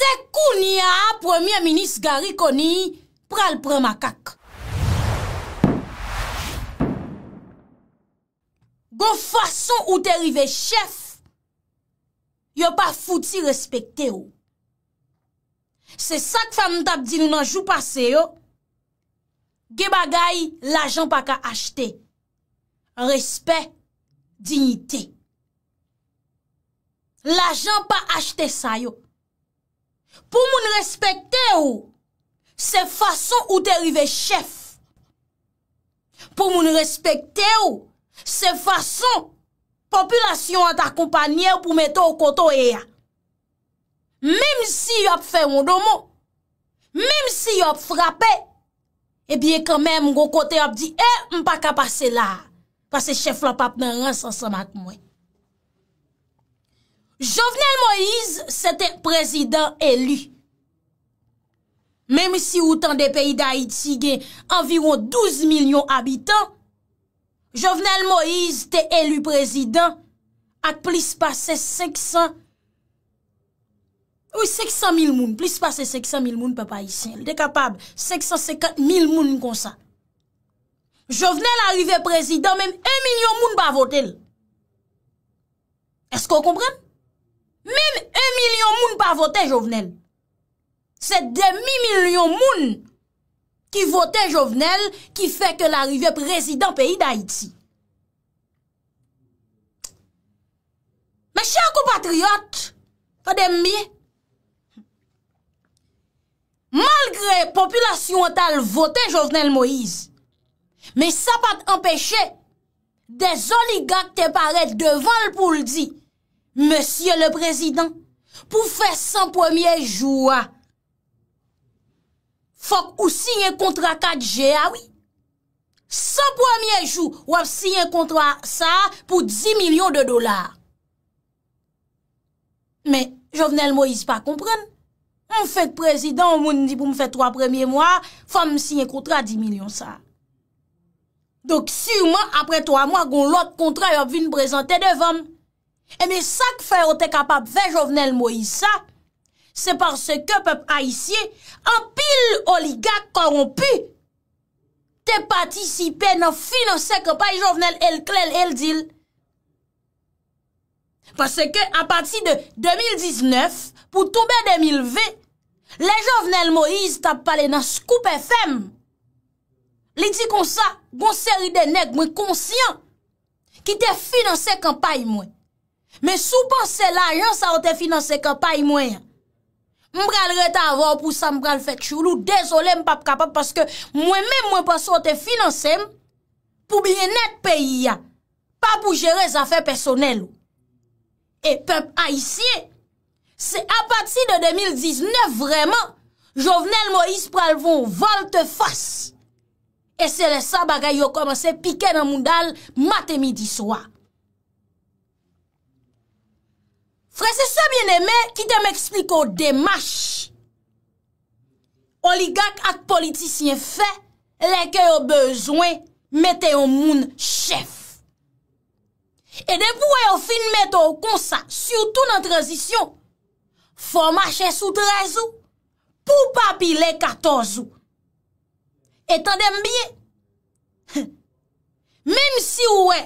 Sekou ni a a premier minis gari koni pral pran makak. Gon fason ou te rive chef, yo pa fouti respekte yo. Se sak fan mtap di nou nan jou pase yo, ge bagay la jan pa ka achete. Respe, dignite. La jan pa achete sa yo. Pou moun respekte ou, se fason ou derive chef. Pou moun respekte ou, se fason, populasyon an ta kompanyen pou mette ou koto e ya. Mem si yop fe yon domo, mem si yop frape, e biye kame moun gwo kote yop di, e mpa ka pase la, pase chef lop apnen ransan sa mat mwen. Jovenel Moïse, se te prezident elu. Mem si ou tan de peyi da Haiti gen, environ 12 milyon abitan, Jovenel Moïse, te elu prezident, ak plis pase 500, ou 500 mil moun, plis pase 500 mil moun, papa, isi, el de kapab, 550 mil moun kon sa. Jovenel arrive prezident, mem 1 milyon moun ba votel. Esko kompren? Mèm 1 milyon moun pa votè jovenel. Se demi milyon moun ki votè jovenel ki fè ke l'arivè prezident peyi d'Haïti. Mè chè akou patriote, pa demi. Malgré populasyon tal votè jovenel Moïse, mè sa pa t'empèche de zoligat te paret devan l'poul di. Monsye le prezident, pou fè 100 pwemye jwa, fòk ou si yon kontra 4G, awi. 100 pwemye jwa wap si yon kontra sa pou 10 milyon de dolar. Men, jo vnen l mo yis pa kompran, mwen fèk prezident, mwen mwen di pou mwen fè 3 pwemye mwa, fòm mwen si yon kontra 10 milyon sa. Dok si wman apre 3 mwa goun l ot kontra yon vyn prezante devan mwen. E mi sak fè ou te kapap fè Jovenel Moïse sa, se par se ke pep a isye, an pil oligak koronpu, te patisipe nan finanse kapay Jovenel El Klel El Dil. Par se ke apati de 2019, pou toube de mil ve, le Jovenel Moïse tap pale nan Scoop FM. Li di kon sa, goun seri de neg mwen konsyen, ki te finanse kapay mwen. Men sou pan se la, jan sa o te finanse kapay mwen. M bral reta avan pou sa m bral fet choulou, desole m pap kapap, paske mwen men mwen pa sa o te finanse m, pou bine net peyi ya, pa pou jere zafen personel. E pep a isye, se apati de 2019, ne vreman, jovenel mwen ispralvon, volte fos, e se le sa bagay yo komanse, pike nan moun dal, mate midi swa. Frè se se bien emè, ki te mè ekspliko de mè ch. Oligak ak politisyen fè, lè ke yo bezwen mette yo moun chèf. E de pou wè yo fin mette yo konsa, sou tou nan trèzisyon, fò mè chè sou trèzou, pou papi lè katorzou. E tan dem biye, mèm si wè,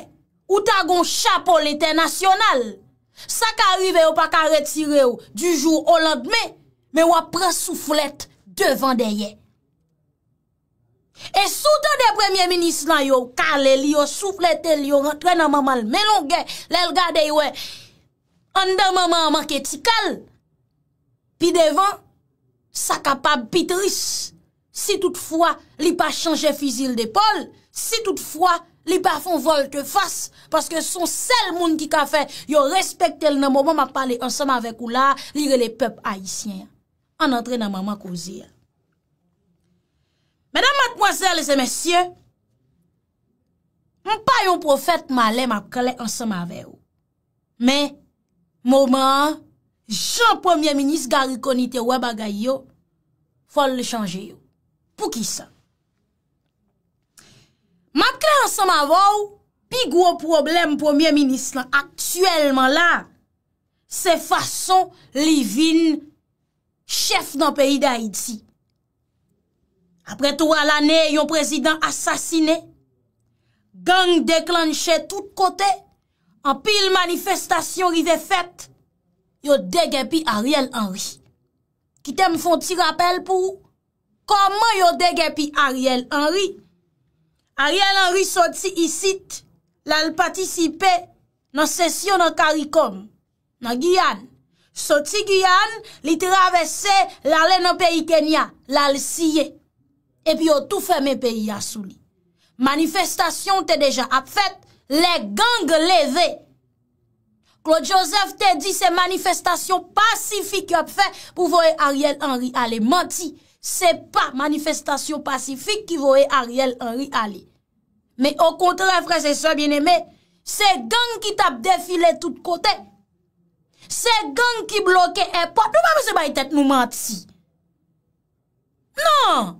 ou ta gon chapo lè te nasyonal, Sa ka arrive ou pa ka retire ou, du jou ou landme, me wap pre souflet devan de ye. E souten de premye minis lan yo, kal el yo, souflet el yo, rentre nan mamal, melonge, lel gade yo, andan mamal manke ti kal, pi devan, sa kapab pi tris, si toutfwa li pa chanje fizil de pol, si toutfwa, Li bafon vol te fase, paske son sel moun ki ka fe, yo respektel nan mouman ma pale ansama vek ou la, li re le pep aisyen, an entre nan maman kozyen. Mèdam matmoazèl, lese mèsyen, mou pa yon profèt ma le, ma kle ansama vek ou. Mè, mouman, jan pwemye minis gari konite wè bagay yo, fol le chanje yo. Pou ki sa? Ma kre ansan ma vou, pi gwo problem pou mye minis lan aktuelman la, se fason Livin, chef nan peyi da Haiti. Apre tou al ane, yon prezident asasine, gang deklanche tout kote, an pi lmanifestasyon rive fet, yon dege pi Ariel Henry. Ki tem fon ti rappel pou, koman yon dege pi Ariel Henry? Ariel Henry soti isit lal patisipe nan sesyon nan Karikom, nan Guyane. Soti Guyane li travesse lalè nan peyi Kenya, lal siye. Epi yo tou fèmè peyi Yasouli. Manifestasyon te deja ap fèt, le gang leve. Claude Joseph te di se manifestasyon pasifik ap fèt pou vòe Ariel Henry ale manti. Se pa manifestasyon pasifik ki vo e Ariel Henry Ali. Me o kontre fre se so bieneme, se gang ki tap defile tout kote. Se gang ki bloke e po, nou pa beze bay tet nou manti. Non!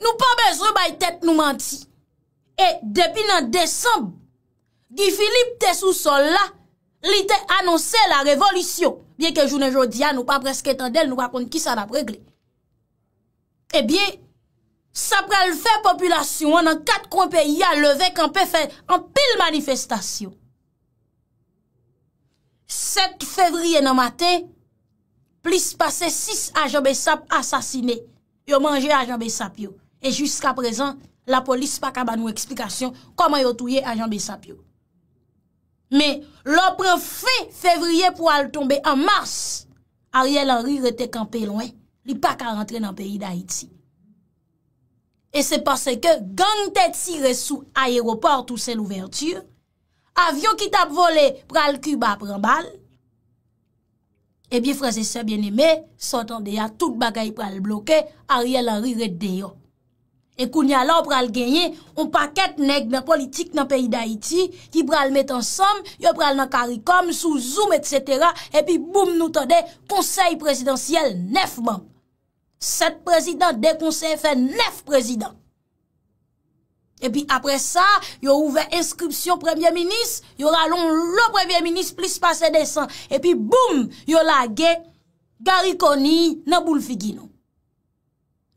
Nou pa beze bay tet nou manti. E depi nan desem, di Filip te sou sol la, Li te anonsè la revolisyon, bie ke jounen jodi an ou pa preske etan del, nou wakonde ki sa la pregle. E eh bie, sa pral fè populasyon an an kat kon peyi a leve kan pe fè an pil manifestasyon. Set fevriye nan maten, plis pase six ajanbe sap asasine, yo manje ajanbe sap yo. E jiska prezan, la polis pa kaba nou eksplikasyon koman yo touye ajanbe sap yo. Me lopre fe fevriye pou al tombe an mars, Ariel Henry rete kampe lwen, li pa ka rentre nan peyi d'Haïti. E se pase ke gang te tire sou aéroport ou se l'ouverture, avyon ki tap vole pral kuba pran bal, e eh bi fraze se bien eme, sotan deya tout bagay pral bloke, Ariel Henry rete deyo. E kou nya la ou pral genye, on paket neg nan politik nan peyi da iti, ki pral met ansam, yo pral nan karikom, sou zoom, etc. E pi boum nou tade, konsey presidansyel nefman. Set presidans, de konsey, fe nef presidans. E pi apre sa, yo ouve inskripsyon premye minis, yo ralon lo premye minis, plis pase desan. E pi boum, yo lage, garikoni nan boul figino.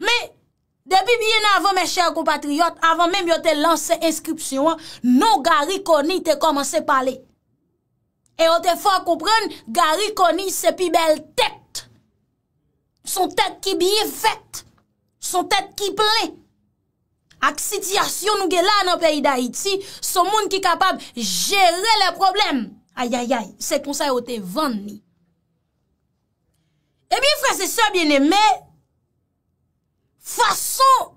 Me genye, Depi biye nan avon mè chèr kompatriot, avon mèm yo te lansè inskripsyon, nou gari koni te komanse pale. E yo te fò koupren, gari koni se pi bel tèt. Son tèt ki biye fèt. Son tèt ki ple. Ak sityasyon nou gè la nan peyi da iti, son moun ki kapab jere le problem. Ayayay, se konsay yo te vande ni. E biye fò se sò biye ne mè, Faso,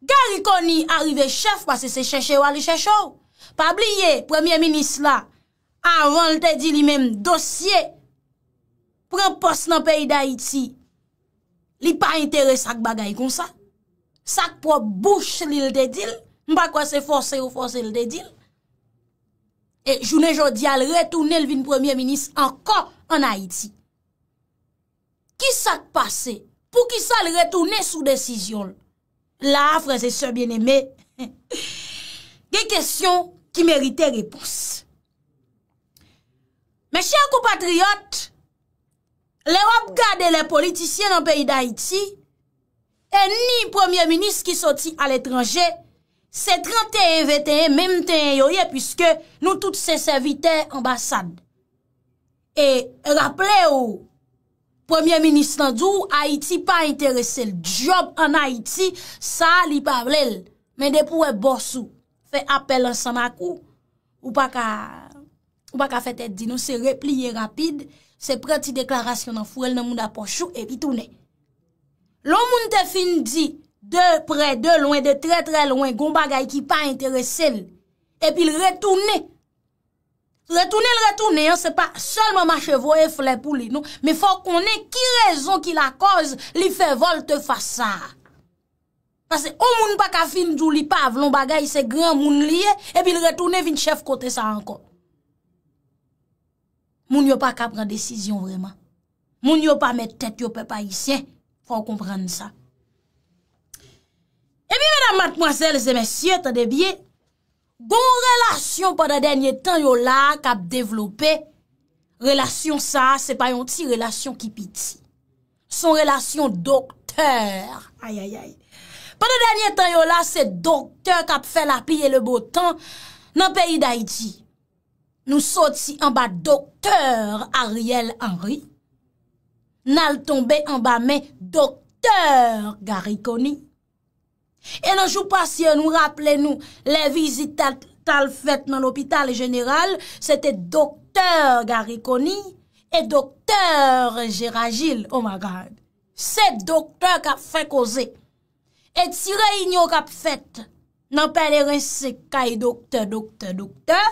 gari koni arive chef pase se chèche wali chèche ou. Pa bliye, premier ministre la, anvan lte di li menm dosye, pre pos nan peyi da Haiti, li pa intere sak bagay kon sa. Sak po bouche li lte dil, mba kwa se fose ou fose lte dil. E jounen jodi al retoune lvin premier ministre anko an Haiti. Ki sak pase? pou ki sal retounen sou desisyon. La, frase se bien eme, de kestyon ki merite repous. Mèche akou patriyot, le wap gade le politisyen an peyi d'Haïti, en ni premier-ministre ki soti al etranje, se 31-21, mèm te yoye, pwiske nou tout se servite ambassade. E rappele ou, Premier Ministre Ndou, Haiti pa interese l, job an Haiti, sa li pavle l, men depou e bosou, fe apel ansan akou, ou pa ka, ou pa ka fe tete di nou, se repliye rapide, se pre ti deklarasyon an fou el nan moun aposou, epi toune. Loun moun te fin di, de pre de, louen de tre tre louen, goun bagay ki pa interese l, epi l retoune l. Retounen, retounen, se pa solman ma chevo e fle pou li nou, me fò konen ki rezon ki la koz li fe vol te fasa. Pase ou moun pa ka fin djou li pav, loun bagay se gran moun liye, epi l retounen vin chef kote sa ankon. Moun yo pa ka pren desisyon vreman. Moun yo pa met tèt yo pe pa isyen, fò komprenn sa. Epi mèdam matmwansel se mèsyè, tade biye, Gon relasyon pa da denye tan yo la kap devlope, relasyon sa se pa yon ti relasyon ki piti, son relasyon doktèr. Pa da denye tan yo la se doktèr kap fè la piye le botan nan peyi da iti, nou soti an ba doktèr Ariel Henry, nan al tombe an ba men doktèr Gary Connie. E nan chou pasye nou rappele nou le vizit tal fèt nan l'opital general, se te doktèr Gary Connie e doktèr Gérard Gilles Omagard. Se doktèr kap fè koze. Et si reynyon kap fèt nan pèlèren se kèy doktèr, doktèr, doktèr,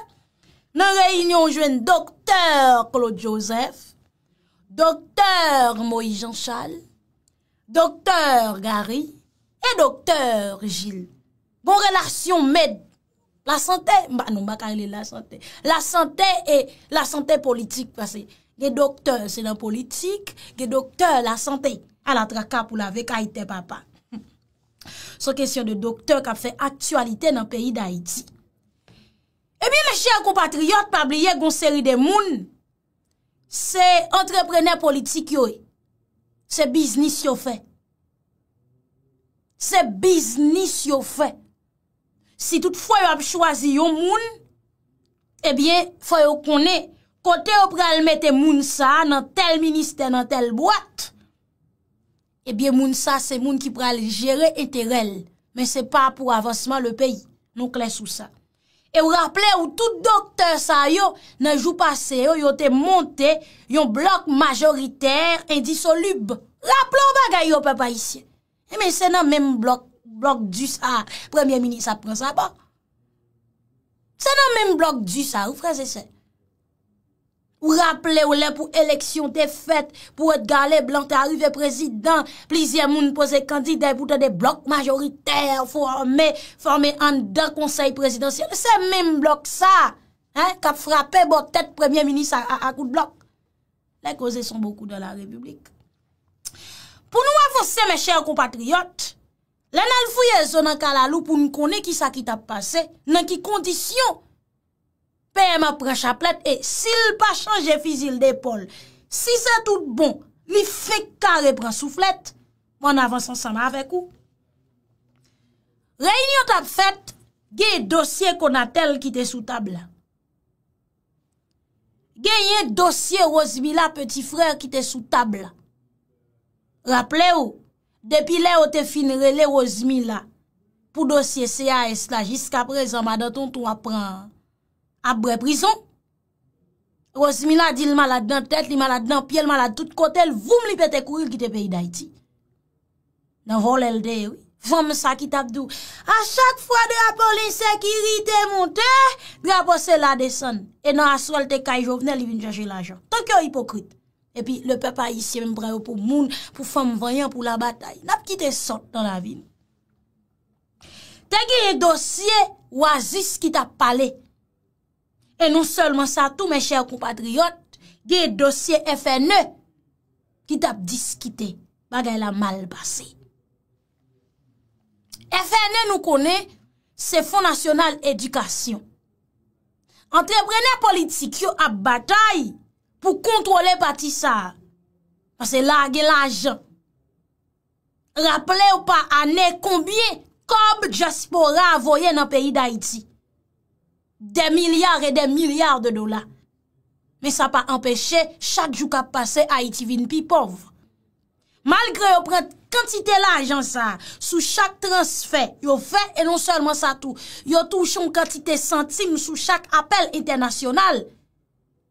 nan reynyon jwen doktèr Claude Joseph, doktèr Moïse Jean Chal, doktèr Gary, E dokteur, Gilles, bon relasyon med, la sante, ba nou baka ele la sante, la sante e la sante politik pase. Ge dokteur se nan politik, ge dokteur la sante, ala traka pou la vek aite papa. So kesyon de dokteur kap fe aktualite nan peyi da Haiti. E bi me chèl kompatriot, pabliye, gonseri de moun, se entrepreneur politik yo e, se biznis yo fè. Se biznis yo fè. Si tout fò yo ap chwazi yo moun, ebyen fò yo konè, kote yo pral mette moun sa nan tel minister nan tel boat, ebyen moun sa se moun ki pral jere eterel. Men se pa pou avansman le peyi. Non kles ou sa. E ou rapple ou tout doktor sa yo, nan jou pase yo yo te monte yon blok majoriter indisolub. Rapple ou bagay yo pepa isyen. E men se nan menm blok, blok du sa, premye mini sa prensa bon. pa. Se nan menm blok du sa, ou fraze se. Ou rappele ou le pou eleksyon te fet, pou et gale blan te arrive prezident, plizye moun pose kandide pou te de blok majoriter, forme, forme an de konsey prezidential. Se menm blok sa, ka frape bo tete premye mini sa akout blok. Le koze son boku de la republik. pou nou avose mè chèr kompatriyot, lè nan fouye zon nan kalalou pou m konè ki sa ki tap pase, nan ki kondisyon, pè mè prech ap let, e sil pa chanje fizil de pol, si se tout bon, mi fè kare prech souflet, mè bon, an avans ansan sa mè avek ou. Reinyon tap fet, gen dosye konatel ki te sou tab la. Gen yon dosye rozmi la peti freyre ki te sou tab la. Raple ou, depi le ou te finre le rozmi la pou dosye CAS la jiska prez an madaton tou ap pren ap bre prizon. Rozmi la di l malade nan tet, li malade nan pi, l malade tout kote, l voum li pete kou yu kite peyi da iti. Nan vol el de, voum sa ki tap dou. A chak fwa de apol insekiritè monte, bi apose la desen. E nan aswal te kay jovnel li vin jaje l ajan. Ton kyo hipokritè. epi le pepa isye mwen breyo pou moun, pou fam vanyan, pou la batay. Nap ki te sot nan la vin. Te geye dosye wazis ki tap pale. E nou solman sa tou men chèr kompatriyot, geye dosye FNE ki tap diskite bagay la mal basi. FNE nou kone se Fonds National Education. Ante brene politik yo ap batay, pou kontrole pati sa, pase lage l'ajan. Rappele ou pa ane, kombye kob jasipora avoye nan peyi d'Haïti. De milyar e de milyar de dola. Me sa pa empèche, chak jou ka pase Haïti vin pi pov. Malgre yo prete kantite l'ajan sa, sou chak transfer, yo fe, e non seulement sa tou, yo tou chon kantite santim sou chak apel internasyonal.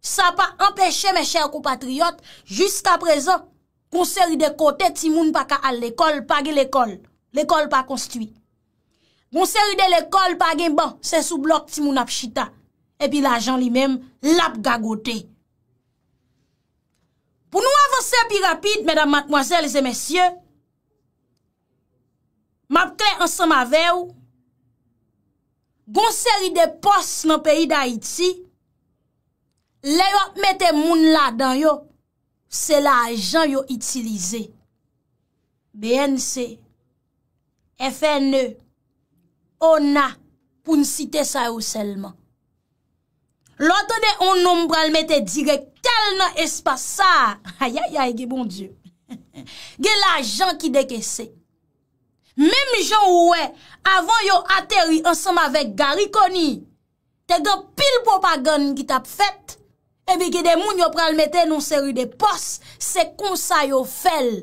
Sa pa empèche mè chèr kou patriyot, Jusk ap rezon, Gon seri de kote timoun pa ka al l'ekol, Pa ge l'ekol, l'ekol pa konstuit. Gon seri de l'ekol pa gen ban, Se sou blok timoun ap chita, Epi la jan li mèm, lap gagote. Pou nou avanse pi rapide, Mèdam matmoazèl zè mèsyè, Map kè ansan ma vèw, Gon seri de pos nan peyi da iti, Le yo mette moun la dan yo, se la ajan yo itilize. BNC, FNE, ONA, pou n site sa yo selman. Loto de on nombre al mette direk, tel nan espasa, ayayay, ge bon diyo, ge la ajan ki deke se. Mem joun ouwe, avon yo ateri ansam avek gari koni, te do pil propagon ki tap fet, Ebi ki de moun yo pral mette nou seri de pos, se konsa yo fel.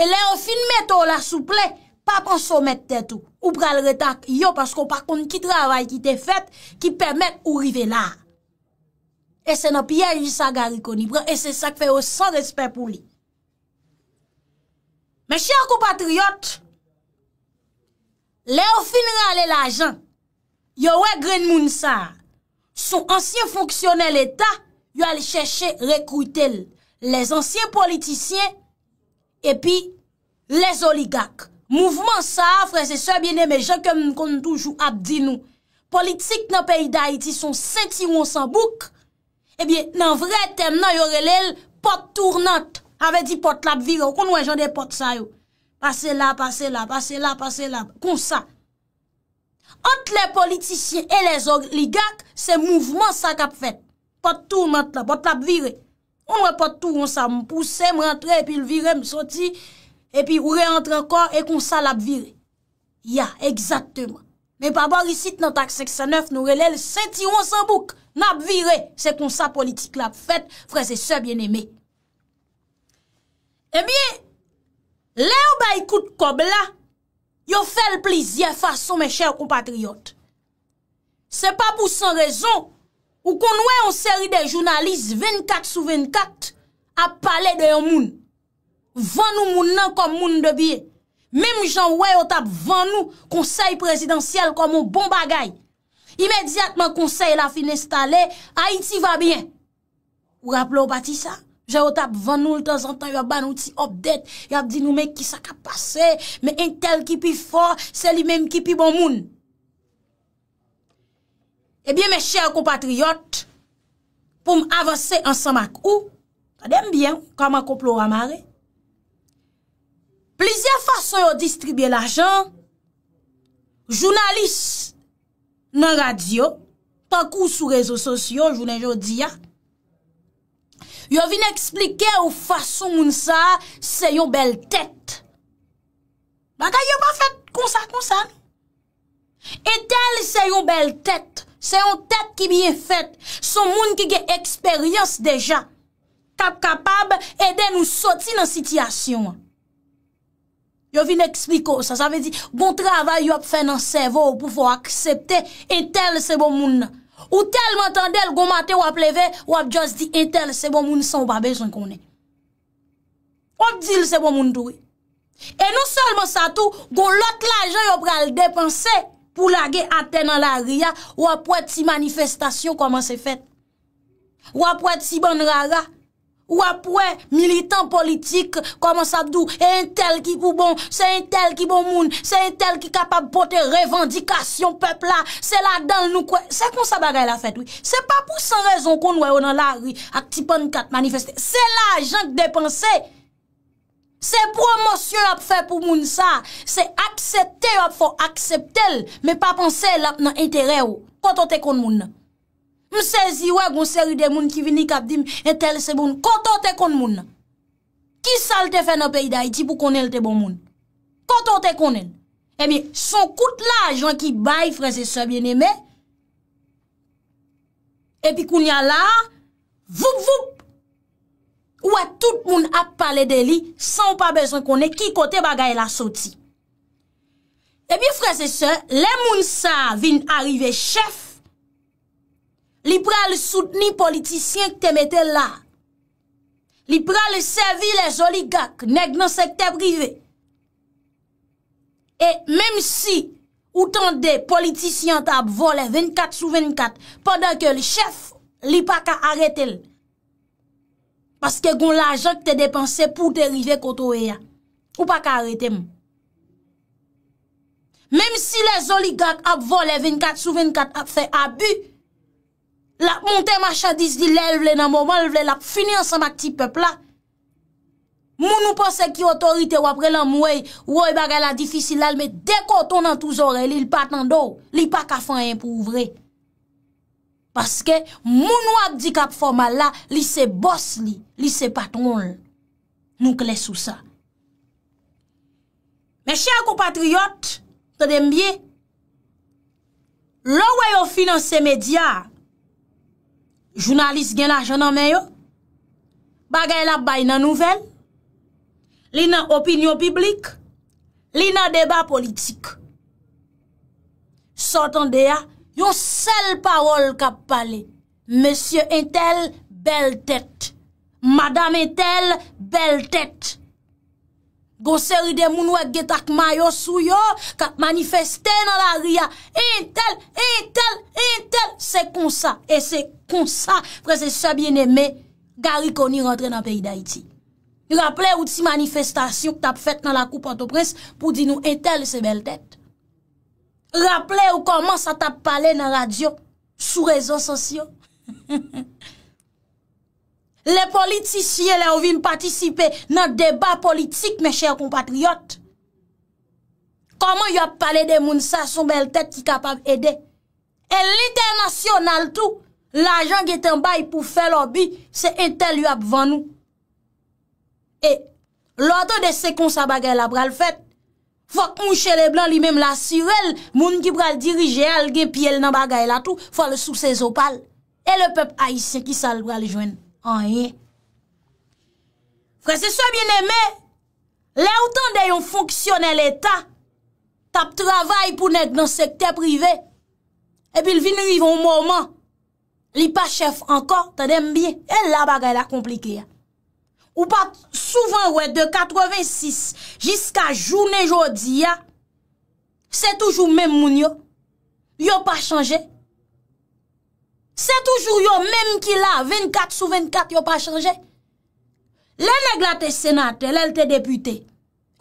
E le ou fin mette ou la souple, pa kon sou mette tetou. Ou pral retak yo, pasko pa kon ki travay ki te fet, ki pemet ou rive la. E se nou piye jisa gari konibre, e se sak fe yo san respet pou li. Men chak ou patriot, le ou fin rale la jan, yo we gren moun sa. Son ansyen fonksyonel etat yo al chèche rekwite l. Les ansyen politisyen epi les oligak. Mouvment sa, fre se soye bine, me jè kem kon toujou ap di nou. Politik nan peyi da iti son seti wonsan bouk, ebyen nan vre tem nan yo relel pot tournat. Ave di pot lap virou, kon wè jan de pot sa yo. Pase la, pase la, pase la, pase la, kon sa. Ante le politisyen e les oligak, se mouvman sa kap fet. Patou mante la, pat la bvire. Ou mwen patou, mwen sa mpouse, mwen rentre, epi l vire, mwen soti, epi ou re entre ankor, e kon sa la bvire. Ya, egzakteman. Men pa ba risit nan tak 69, nou relel, senti wonsan bouk, na bvire, se kon sa politik la bvire, fre se se bieneme. E mi, le ou ba ikout kob la, yo fel plizye fason me chèr kompatriyot. Se pa pou san rezon, ou kon wè yon seri de jounalist 24 sou 24 ap pale de yon moun. Van nou moun nan kom moun de biye. Mèm jan wè yon tap van nou konsey presidansyel kom moun bon bagay. Imediatman konsey la fin installe, Haiti va bien. Ou rapple ou bati sa? Je yo tap van nou l tan zan tan, yo ban nou ti opdet, yo ap di nou men ki sa ka pase, men intel ki pi for, se li men ki pi bon moun. Ebyen men chè a kompatriyot pou m avanse ansan mak ou, ta dem bien kama koplo ramare. Plizye fason yo distribye l ajan, jounalis nan radyo, tankou sou rezo sosyo, jounen jodi ya. Yo vin eksplike ou fason moun sa se yo bel tèt. Bata yo pa fèt konsa konsan. Etel se yo bel tèt. Se yo tèt ki biye fèt. Son moun ki ge eksperyans deja. Kap kapab edè nou soti nan sityasyon. Yo vin eksplike ou sa. Sa ve di bon travay yo ap fè nan sevo ou pou fò aksepte etel se bon moun nan. Ou tel m'entendel gomate wap leve, wap just di entel eh, sebo moun san w pa besyon konen. Wap dil sebo moun doye. E nou sol monsato, gom lot la jen yo pral depanse pou lage ate nan la ria, wap wet si manifestasyon koman se fet. Wap wet si bon rara. Ou apwe, militan politik, koman sabdou, e entel ki kou bon, se entel ki bon moun, se entel ki kapab pote revendikasyon pepla, se la dan nou kwe. Se kon sa bagay la fet, oui. Se pa pou san rezon kon wè ou nan la, oui, ak tipan kat manifeste. Se la jank depanse, se promosyon ap fe pou moun sa, se aksepte ou ap fo akseptel, me pa panse la nan entere ou, kontote kon moun. Mse zi wè goun seri de moun ki vini kap di mwen tel se moun. Konton te kon moun. Ki sal te fè nan peyi da iti pou konen te bon moun. Konton te konen. Emi, son kout la joun ki eh bayi frese se mwen eme. Epi koun ya la, vup vup. Wè tout moun ap pale de li, san pa bezon konen ki kote bagay la soti. Emi frese se, lè moun sa vin arrive chef. Li pra li soutenis politisyen ki te metel la. Li pra li servi les oligak, neg nan sekte prive. Et mèm si, outan de politisyen ta ap vole 24 sou 24, padan ke li chef li pa ka arete l. Paske goun la jok te depanse pou te rive koto e ya. Ou pa ka arete m. Mèm si les oligak ap vole 24 sou 24 ap fe abu, La ap monte machadis li levle nan mouman, levle la ap fini ansan mak ti pepla. Moun ou panse ki otorite wapre lan mwoy, woy e bagala difisi lal, me dekoton nan touz ore, li l patan do. Li pa kafan yon pou ouvre. Paske moun wap dikap formal la, li se bos li, li se paton l. Nou kles sou sa. Mèche akou patriyot, te dembye, l woy ou finanse medya, Jounalist gen a janan men yo, bagay la bay nan nouvel, li nan opinyo piblik, li nan deba politik. Sotan de ya, yon sel parol kap pale, M. Intel, bel tèt, M. Intel, bel tèt. Gon seri de moun wak get ak mayo sou yo, kat manifeste nan la ria, entel, entel, entel, se konsa, e se konsa, prese sebyen eme, gari koni rentre nan peyi da iti. Raple ou ti manifestasyon ki tap fete nan la koupantoprense pou di nou entel se bel tete. Raple ou koman sa tap pale nan radio, sou rezon sosyo. He he he. Le politisye lè ou vin patisipe nan deba politik, mè chèr kompatriot. Koman yop pale de moun sa sou bel tèt ki kapab ede? E l'internasyon al tou, l'ajan geten bay pou fè l'obi, se entel yop van nou. E, l'oto de sekonsa bagay la bral fèt, fòk moun chè le blan li mèm la sirel, moun ki bral dirije al gen pi el nan bagay la tou, fòk le sou se zo pal, e le pep aisyen ki sal bral jwen. Anye, fre se soye bine me, le ou tan deyon fonksyonel etan, tap travay pou net nan sekte prive, epil vi nou ivan ou mouman, li pa chef ankon, ta dem biye, el la bagay la komplike ya. Ou pat souvan ou et de 86 jiska jounen jodi ya, se toujou men moun yo, yo pa chanje. Se toujou yon menm ki la, 24 sou 24, yon pa chanje? Le neg la te senate, le te depute,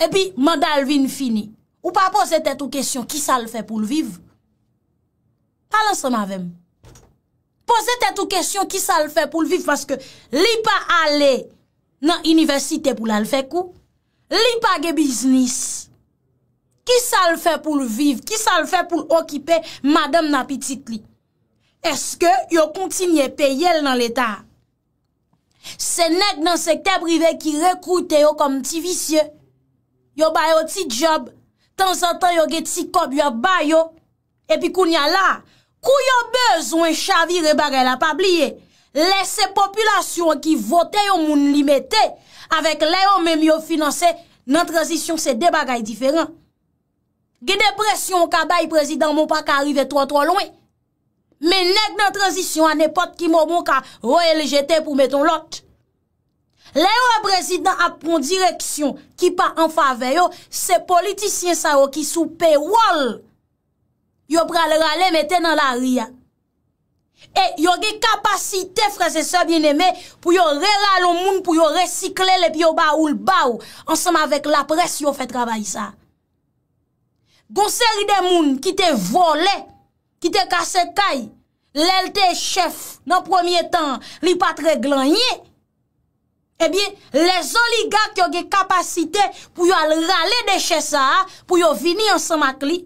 epi, mandal vin fini. Ou pa pose te tou kesyon, ki sa l fe pou l viv? Palan se mavem. Pose te tou kesyon, ki sa l fe pou l viv, paske li pa ale nan universite pou l al fe kou? Li pa ge biznis? Ki sa l fe pou l viv? Ki sa l fe pou l okipe madame napitit li? Eske yo kontinye peyel nan l'Etat? Se nek nan sekte prive ki rekoute yo kom ti visye, yo bayo ti job, tan zantan yo ge ti kop yo bayo, epi koun ya la, kou yo bezwen chavire bagay la pabliye, lese populasyon ki vote yo moun li mette, avek le yo menm yo finanse nan transisyon se debagay diferan. Ge depresyon kaba yi prezidam moun pa ka arrive toa toa louen, Men nek nan transisyon an epot ki moun moun ka roye le jetè pou meton lot. Le yo a prezident ap pon direksyon ki pa an fave yo, se politisyen sa yo ki sou pe wol. Yo pral rale metè nan la ria. E yo ge kapasite fraze sa bieneme pou yo re ralo moun pou yo resikle le pi yo ba ou l ba ou. Ansem avèk la pres yo fè travay sa. Gonseri de moun ki te vole. Kite kase kay, lèl te chèf nan premier tan li patre glanye, ebyen, lèz oligak yo ge kapasite pou yo al rale de chè sa a, pou yo vini yon semak li,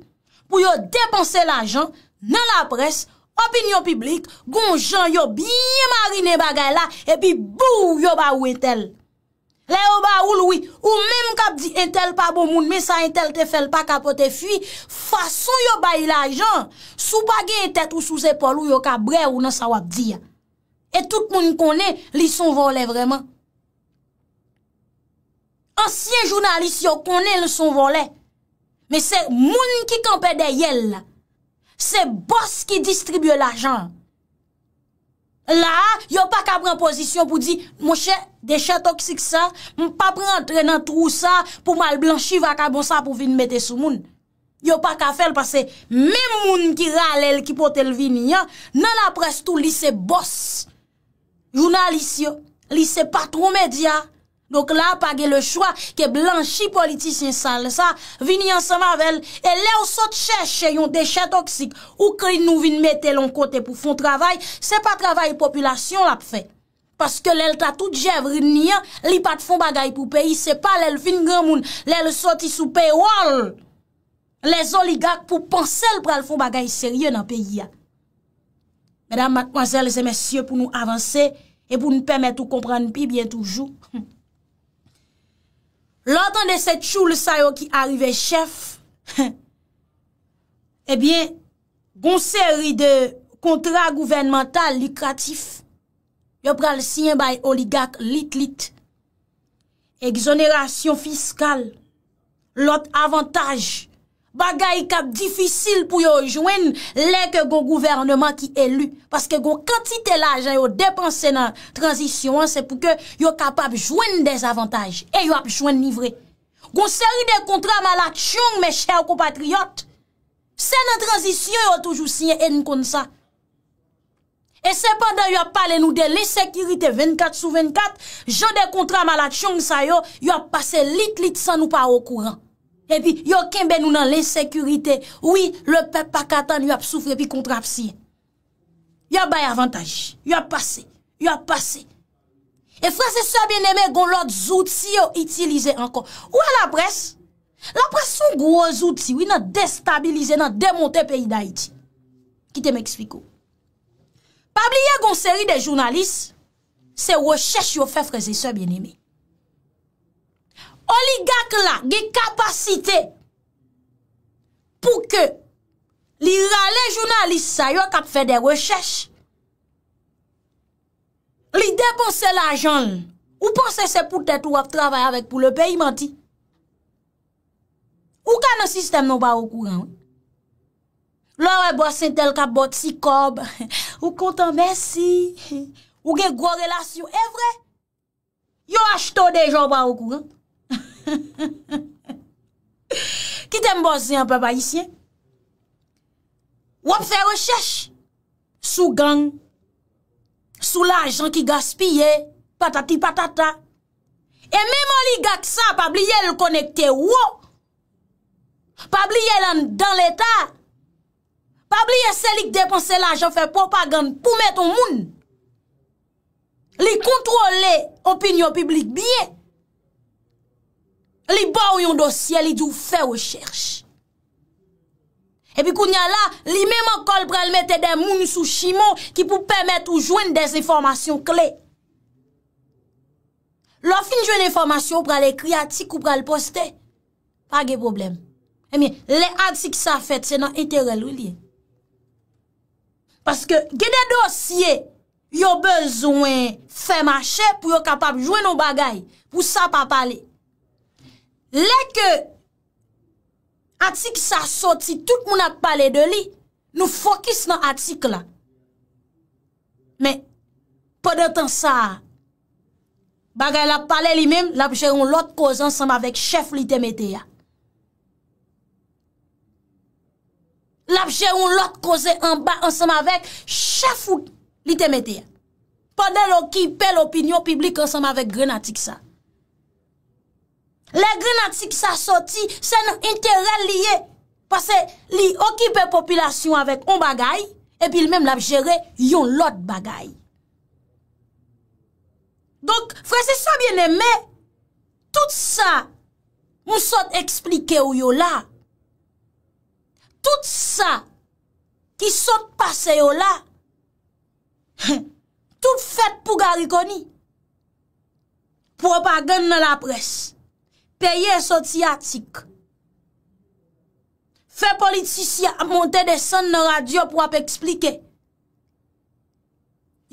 pou yo depanse l'ajan nan la pres, opinyon publik, goun jan yo biye marine bagay la, epi bou yo ba ou etel. Le yo ba ou loui, ou mèm kap di entel pa bon moun, mè sa entel te fel pa kapote fwi, fwa sou yo bayi la ajan, sou bagi e tet ou sou zepol ou yo ka bre ou nan sa wap di ya. Et tout moun konen li son volè vreman. Ansyen jounalist yo konen li son volè, mè se moun ki kampe de yel, se boss ki distribye la ajan. La, yo pa ka pren pozisyon pou di, mwen chè de chè toksik sa, mwen pa pren tre nan trou sa pou mal blanchi vaka bon sa pou vin mette sou moun. Yo pa ka fel pase, mwen moun ki ralèl ki potèl vin yon, nan apres tou lise bos, jounalisyon, lise patrou medya. Donk la apage le chwa ke blanchi politisyen sal sa, vini an sa mavel, e le ou sot chèche yon dechè toksik, ou kri nou vin mette l'on kote pou fon travay, se pa travay populasyon la pfe. Paske lèl ta tout jèvri nia, li pat fon bagay pou peyi, se pa lèl vin gèmoun, lèl sot isou pey, wòl, lèz oligak pou pansel pral fon bagay serye nan peyi ya. Medan matkwazèl zè mesyè pou nou avanse, e pou nou pèmet ou kompran pi biye toujou. Lotan eh de se tchou le sayo ki arrive chef, ebyen, gonseri de kontra gouvernemental likratif, yo pral siyen bay oligak lit-lit, egzonerasyon fiskal, lot avantage, Bagay kap difisil pou yo jwen leke go gouvernman ki elu. Paske go kantite la jan yo depanse nan transisyon se pou ke yo kapap jwen dezavantaj. E yo ap jwen nivre. Gon seri de kontra malak chong me chè ou kompatriot. Se nan transisyon yo toujou sinye en kon sa. E sepandan yo ap pale nou de lisekirite 24 sou 24. Je de kontra malak chong sa yo, yo ap pase lit lit san nou pa ou kouran. Epi, yo kembe nou nan l'insekurite, oui, le pep pa katan, yo ap soufre, epi kontra ap siyen. Yo bay avantage, yo ap pase, yo ap pase. E frase sou a bien neme, gon lot zouti yo itilize ankon. Ou an la pres? La pres sou gwo zouti, oui nan destabilize, nan demonte peyi da iti. Ki te m'ekspiko. Pabli, yo gon seri de jounalist, se wò chèche yo fè frase sou a bien neme. O li gake la ge kapasite pou ke li rale jounalise sa yo kap fè de rechech. Li depose la joun ou pose se pou tèt ou wap travay avèk pou le peyi manti. Ou ka nan sistem nou ba ou kouran? Lò ou e bwa sentel kap bot si kob, ou kontan besi, ou gen gwo relasyon. E vre, yo achto de joun ba ou kouran. Kite mbozi an papayisyen Wap fè rechèch Sou gang Sou l'ajan ki gaspye Patati patata E mèmo li gak sa Pabliye l konnekte wò Pabliye lan dan l'Etat Pabliye selik depanse l'ajan fè propagand Pou meton moun Li kontrole Opinyo publik biye li ba ou yon dosye li di ou fè ou chèrche. E pi koun ya la, li mèm an kol pral mette den moun sou shimo ki pou pèmèt ou jwen des informasyon kle. Lò fin jwen informasyon pral ekri atik ou pral poste, pa ge problem. E mi, le atik sa fèt, se nan etere loulie. Paske, ge de dosye, yo bezwen fè machè pou yo kapap jwen nou bagay, pou sa pa pale. Lè ke atik sa soti, tout moun ap pale de li, nou fokis nan atik la. Mè, pwede tan sa, bagay la pale li mèm, lap jè yon lot koze ansanm avèk chef li temete ya. Lap jè yon lot koze ansanm avèk chef li temete ya. Pwede lò ki pe l'opinyon publik ansanm avèk gren atik sa. Le grenatik sa soti, se nou interrel liye. Pase li okipe popilasyon avèk on bagay. Epi li mèm la jere yon lot bagay. Donk, frese sobyen eme, tout sa mou sot eksplike ou yo la. Tout sa ki sot pase yo la. Tout fèt pou garikoni. Propagand nan la presse. Peyye soti atik. Fe politisy ap monte de san nan radyo pou ap eksplike.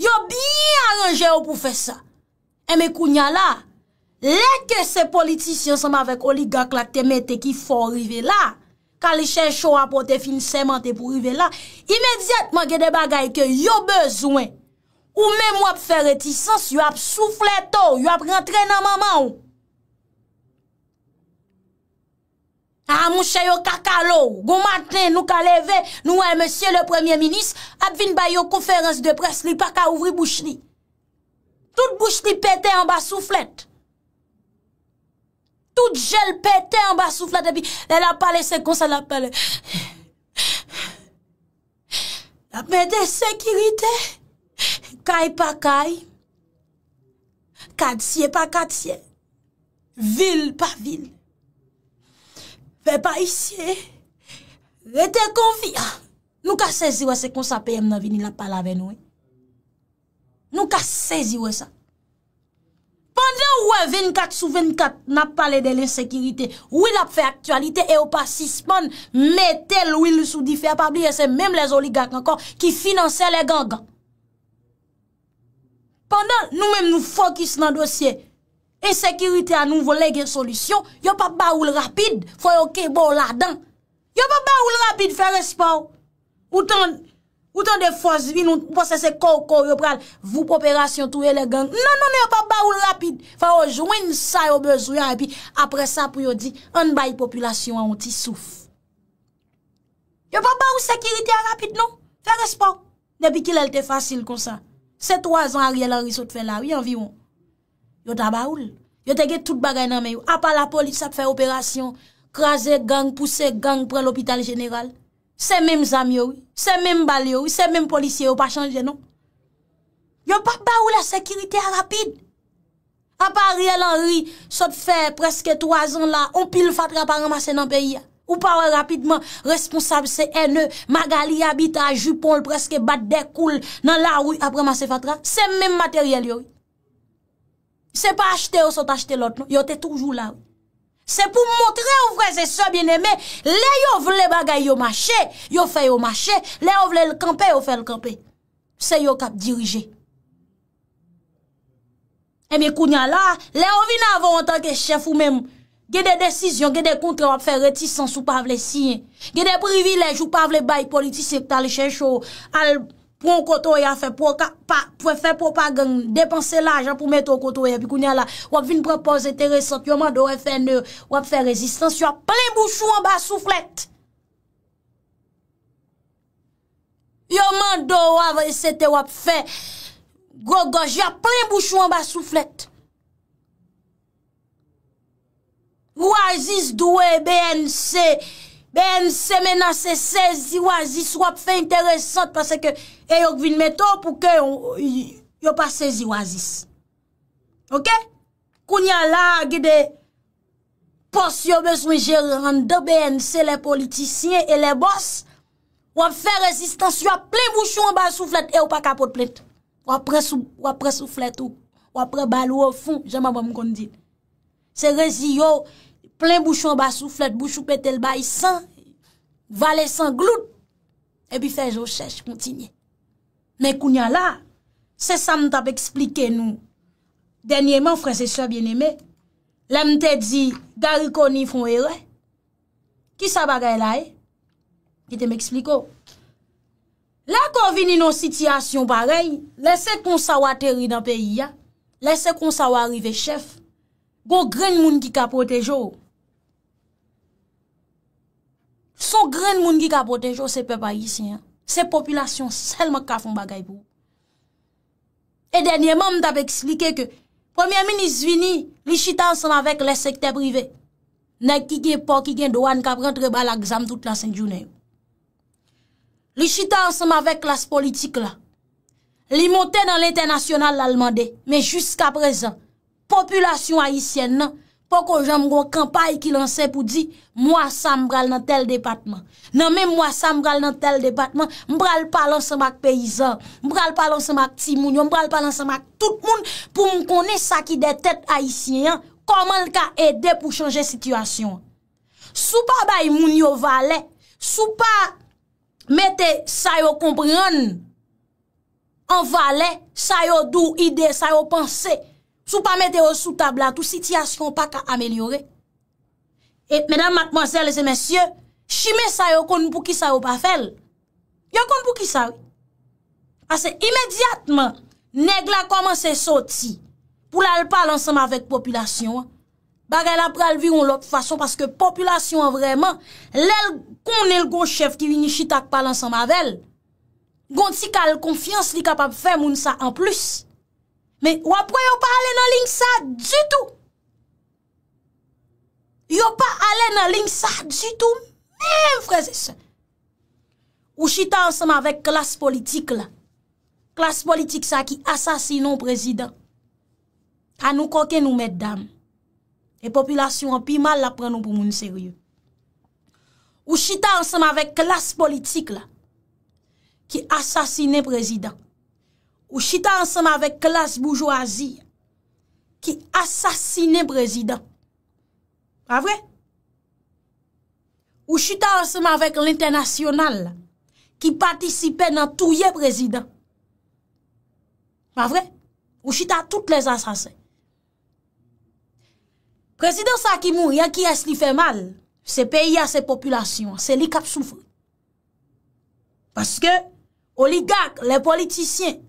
Yo biy aranje ou pou fe sa. E me kounya la, leke se politisy anseman vek oligak la temete ki fo rive la, ka li chen show apote fin seman te pou rive la, imedjet manke de bagay ke yo bezwen, ou mem wap fe retisans, yo ap soufleto, yo ap rentre nan maman ou. a ah, moun chay yo kakalo, gomaten nou ka leve, nou e monsye le premier minis, ap vin bay yo konferans de pres li, pa ka ouvri bouch li. Tout bouch li pete en basouflet. Tout jel pete en basouflet. El ap pale sekon, el ap pale. Ap me de sekirite, kay pa kay, katsye pa katsye, vil pa vil. Ve pa isye, ve te konvi, nou ka sezi we se kon sa peyem nan vini la pala ve nou e. Nou ka sezi we sa. Pendan ou we 24 sou 24 nan pale de l'insekiriti, ou il ap fe aktualite e ou pa sispon, metel ou il sou dife apabliye se, mem les oligak nanko ki finanse le ganga. Pendan nou mem nou fokus nan dosye, E sekiritè an nou vò legè solisyon, yo pa baoul rapide, fò yo ke bo la dan. Yo pa baoul rapide, fè respon. O tan, o tan de fòs vi, nou posese kò, kò, yo pral, vò popera syon tou elegan. Nan, nan, yo pa baoul rapide, fò yo jwen sa yo bezouyan, apre sa pou yo di, an bay popilasyon an ti souf. Yo pa baoul sekiritè an rapide nou, fè respon. Depi ki lèl te fasil kon sa. Se 3 an a riel an risot fè la, wè yon vivon. Yo ta ba oul. Yo te get tout bagay nan me ou. A pa la polit sa pfe operasyon, kraze gang, puse gang, pre l'hopital general. Se menm zami ou, se menm bali ou, se menm polisye ou pa chanje non. Yo pa ba ou la sekiritè rapide. A pa rielan rie, sa pfe preske 3 an la, on pil fatra paran mase nan peyi. Ou pa wè rapidman responsable se ene, magali abita, jupon, preske bat dekoul nan la ou, apre mase fatra. Se menm materyel yo ou. Se pa achete ou sot achete lot nou. Yo te toujou la ou. Se pou mwotre ou vwese se bieneme. Le yo vle bagay yo mache. Yo fe yo mache. Le yo vle lkampè yo fe lkampè. Se yo kap dirije. E eh mi kounya la. Le yo vina avon an tanke chef ou mem. Gede desisyon. Gede kontre wap fe retisans ou pavle siyen. Gede privilej ou pavle bay politis. Se ptale chèchou al... pou an koto ya fe, pou an ka pa, pou an fe pou pa gen, depanse la ajan pou met an koto ya, pi koun ya la, wap vin prepoz ete resant, yo man do wap fe ne, wap fe rezistans, yo ap plen bouchou an ba souflet! Yo man do wap ve sete wap fe, go go, yo ap plen bouchou an ba souflet! Ou a zis dwe BNC, BNC menase sezi wazis wap fe interesant pase ke e yon vin meto pou ke yon pa sezi wazis. Ok? Koun yon la gede pos yon bezwen jiran de BNC le politisyen e le bos wap fe rezistans yon ple mouchon ba souflet e yon pa kapot plet. Wap pre souflet ou. Wap pre bal ou ou foun. Jaman wap mwen kondit. Se rezio yon plen bouchon ba souflet, bouchou petel ba yi san, vale san glout, epi fej yo chèch kontinye. Men kounyan la, se sa mt ap eksplike nou, denye man fran se sè bien eme, la mte di, gari koni fon ere, ki sa bagay la e, eh? ki te m ekspliko. Oh? La kon vini nan sitiyasyon parey, lese kon sa wateri dan peyi ya, lese kon sa wari ve chèf, go gren moun ki kapote jo ou, Son gren moun ki ka potejo se pe pa yisi, se populasyon selman ka foun bagay pou. E denye moun mta pe ekslike ke, premier ministre vini, li chita ansanm avek le sekte prive. Nek ki gen poki gen doan ka prentre ba la gzam tout la seng jounen. Li chita ansanm avek las politik la. Li monte nan l'internasyonal l'alman de, men jusqu'a prezen, populasyon ayisyen nan, pou kon jèm gwo kampay ki lanse pou di, mwa sa mbral nan tel depatman. Nan mè mwa sa mbral nan tel depatman, mbral palan semak peyizan, mbral palan semak ti mounyon, mbral palan semak tout moun, pou mkone sa ki de tèt haisyen, koman lka ede pou chanje situasyon. Sou pa bay mounyon vale, sou pa mette sa yo kompran, an vale, sa yo dou ide, sa yo panse, sou pa mette ou sou tabla, tou sityasyon pa ka amelyore. E, et, medan, matman, zèl, zèl, mèsyè, chime sa yo kon pou ki sa yo pa fel. Yo kon pou ki sa yo. Ase, imediatman, neg la koman se soti, pou la l'pale ansanm avèk populasyon. Ba gè la pralvi ou l'ok fason, paske populasyon vreman, lèl kon el gon chèf ki vi nishitak pa l'ansanm avèl, gon ti kal konfians li kapap fè moun sa an plus. Men wapwe yo pa ale nan ling sa du tout. Yo pa ale nan ling sa du tout. Men freze se. Ou chita ansama vek klas politik la. Klas politik sa ki asasinon prezident. Kan nou koke nou met dam. E populasyon anpi mal la pren nou pou moun seryou. Ou chita ansama vek klas politik la. Ki asasinon prezident. Ou chita ansem avèk klas boujouazie ki asasine prezident. Ma vre? Ou chita ansem avèk l'internasyonal ki patisipe nan touye prezident. Ma vre? Ou chita tout les asasin. Prezident Sakimou, yon ki yas li fè mal, se peyi a se populasyon, se li kap soufè. Paske oligak, le politisyen...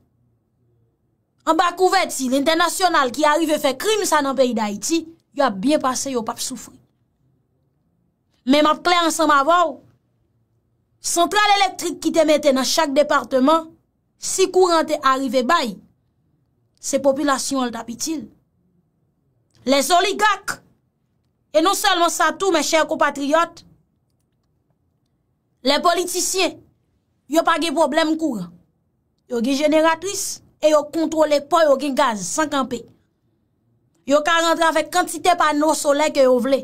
An ba kouvè ti, l'internasyonal ki arrive fè krim sa nan peyi d'Haïti, yo ap byen pase yo pap soufri. Men map klè ansan ma vòw, sentral elektrik ki te mette nan chak departement, si kouran te arrive bay, se populasyon l tapitil. Les oligak, e non selman sa tout, men chèr ko patriot, le politisyen, yo pa ge problem kouran, yo ge jeneratrisse, e yo kontrole pa yo gen gaz, sankanpe. Yo ka rendre avèk kantite pa nou solek yo vle,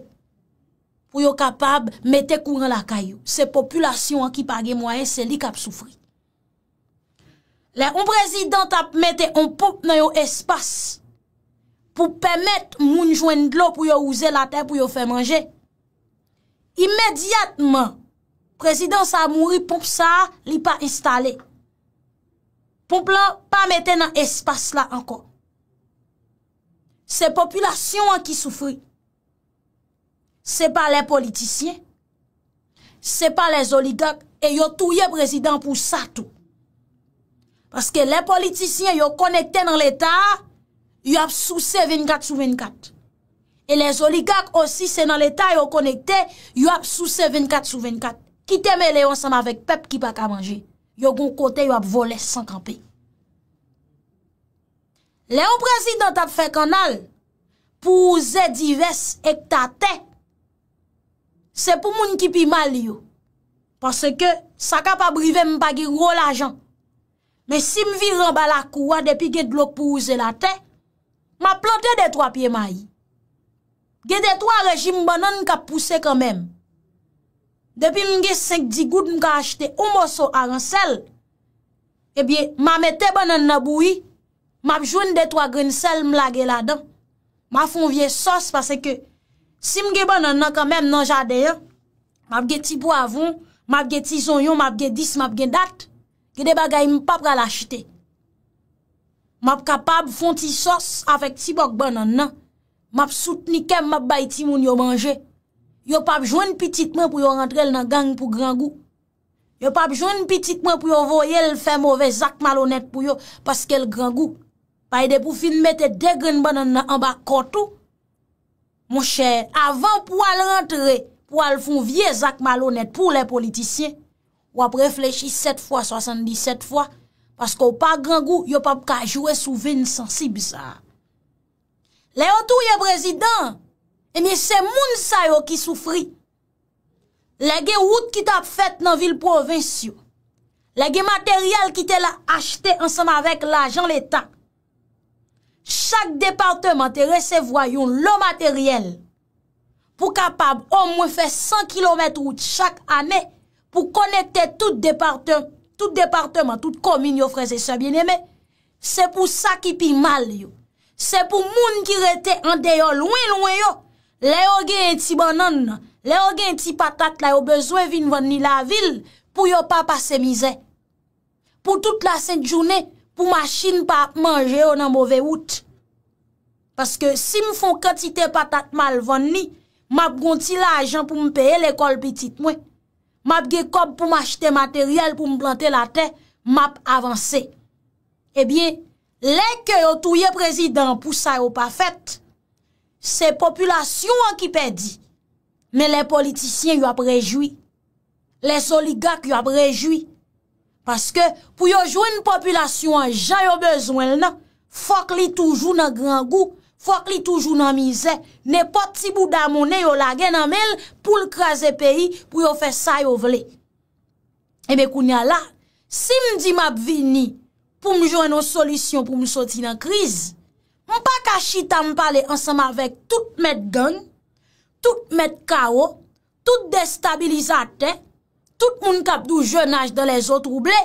pou yo kapab mette kouren la kayo. Se populasyon an ki page mwayen, se li kap soufri. Le, on prezident ap mette on poub nan yo espas, pou pemet moun jwen dlo pou yo ouze la te pou yo fè manje. Imediatman, prezident sa mouri pou sa, li pa installe. Poupla pa mette nan espas la ankon. Se populasyon an ki soufri. Se pa le politisyen. Se pa le zoligak. E yo touye prezident pou sa tou. Paske le politisyen yo konekte nan l'Etat. Yo ap souse 24 sou 24. E le zoligak osi se nan l'Etat yo konekte. Yo ap souse 24 sou 24. Ki teme le yo ansan avèk pep ki baka manje. yo goun kote yo ap vole san kampen. Le ou prezident ap fe kanal, pou ouze divers ek ta te, se pou moun ki pi mal yo, pase ke sa ka pa brive mpa ge ro la jan, me si mvi raba la kouwa depi ge dlo pou ouze la te, ma plante de 3 piye mayi, ge de 3 rejim banan ka puse kanmen, depi mge 5-10 gout mga achite ou mboso a ran sel, ebiye, mame te ban nan naboui, mab joun de 3 gren sel mla ge la dan, mab fon vie sos, pase ke, si mge ban nan nan kamem nan jade ya, mab ge ti po avon, mab ge ti zonyon, mab ge dis, mab ge dat, gede bagay mpap gal achite. Mab kapab fon ti sos avek ti bok ban nan nan, mab sout ni kem mab bay ti moun yo manje. Yo pap jwen pitikman pou yo rentrel nan gang pou grangou. Yo pap jwen pitikman pou yo voyel fèmove Zak Malonet pou yo paskel grangou. Payde pou finmete degren banan nan ambakotou. Mon chè, avan pou al rentre, pou al fon vie Zak Malonet pou le politisyen, wap reflechi set fwa, sasandiset fwa, paske ou pa grangou, yo pap ka jwè souven sensib sa. Le an tou ye prezident, E mi se moun sa yo ki soufri. Lege wout ki tap fet nan vil provinciyo. Lege materyal ki te la achete ansama vek la jan letan. Chak departement te resevwayon lo materyal. Pou kapab o mwen fe 100 km wout chak ane. Pou konete tout departement, tout komin yo freze se bieneme. Se pou sa ki pi mal yo. Se pou moun ki rete ande yo lwen lwen yo. Le yo gen yon ti banan, le yo gen yon ti patat la yo bezwe vin van ni la vil pou yo pa pase mizè. Pou tout la sèd jounè, pou ma chine pa manje yo nan mouve wout. Paske si m foun kati te patat mal van ni, map gonti la ajan pou m peye le kol pitit mwen. Map ge kob pou m achete materyel pou m plante la ten, map avanse. E bien, le ke yo touye prezident pou sa yo pa fèt. Se populasyon an ki pedi. Men le politisyen yo ap rejoui. Le soligak yo ap rejoui. Paske pou yo jwen populasyon an jan yo bezwen nan, fok li toujou nan gran gou, fok li toujou nan mizè. Ne poti bou damonè yo lage nan men pou l kreze peyi pou yo fe sa yo vle. E me koun ya la, si m di m ap vini pou m jwen nan solisyon pou m soti nan kriz, Mwen pa ka chita mwen pale ansama vek tout mèd gang, tout mèd kawo, tout destabilizate, tout moun kap dou jeun aj dan le zo trouble,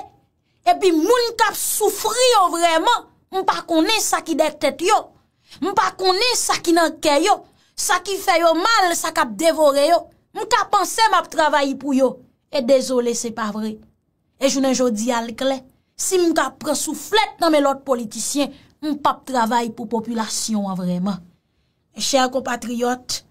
epi moun kap soufri yo vreman, mwen pa konen sa ki dek tet yo, mwen pa konen sa ki nan ke yo, sa ki fe yo mal, sa kap devore yo, mwen ka pense mwen ap travayi pou yo. E dezolé, se pa vre. E jounen jo di al kle, si mwen ka pre souflet nan men lot politisyen, M pap travay pou populasyon a vreman. E chèl kompatriyot,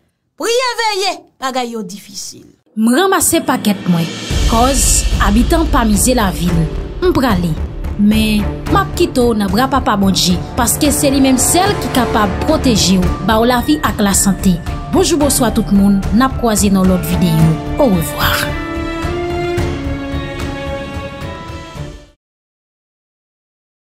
priye veye bagay yo difisil. M ramase paket mwen, koz abitan pa mize la vil, m prale. Men, map kito na bra papamodji, paske sè li menm sel ki kapab proteji ou, ba ou la vi ak la sante. Bojoubo swa tout moun, nap kwa zi nou lot videyo. Ou revoar.